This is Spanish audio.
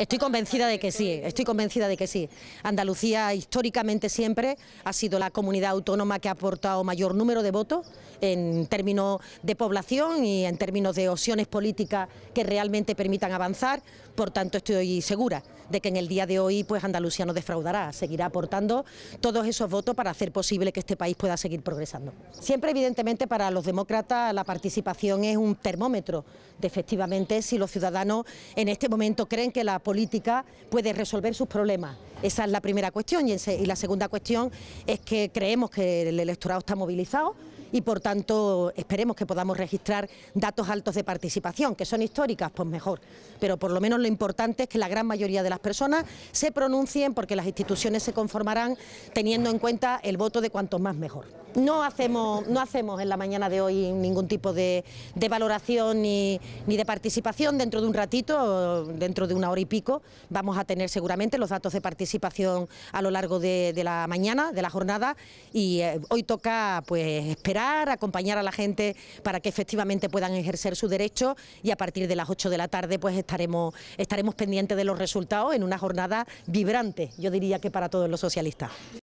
Estoy convencida de que sí, estoy convencida de que sí. Andalucía históricamente siempre ha sido la comunidad autónoma que ha aportado mayor número de votos en términos de población y en términos de opciones políticas que realmente permitan avanzar. Por tanto, estoy segura de que en el día de hoy pues Andalucía no defraudará, seguirá aportando todos esos votos para hacer posible que este país pueda seguir progresando. Siempre, evidentemente, para los demócratas la participación es un termómetro de efectivamente si los ciudadanos en este momento creen que la política puede resolver sus problemas. Esa es la primera cuestión y, la segunda cuestión es que creemos que el electorado está movilizado, y por tanto esperemos que podamos registrar datos altos de participación, que son históricas, pues mejor. Pero por lo menos lo importante es que la gran mayoría de las personas se pronuncien porque las instituciones se conformarán teniendo en cuenta el voto de cuantos más mejor. No hacemos, no hacemos en la mañana de hoy ningún tipo de, de valoración ni, de participación. Dentro de un ratito, dentro de una hora y pico, vamos a tener seguramente los datos de participación a lo largo de, la mañana, de la jornada, y eh, hoy toca pues esperar acompañar a la gente para que efectivamente puedan ejercer su derecho y a partir de las 8 de la tarde pues estaremos, estaremos pendientes de los resultados en una jornada vibrante, yo diría que para todos los socialistas.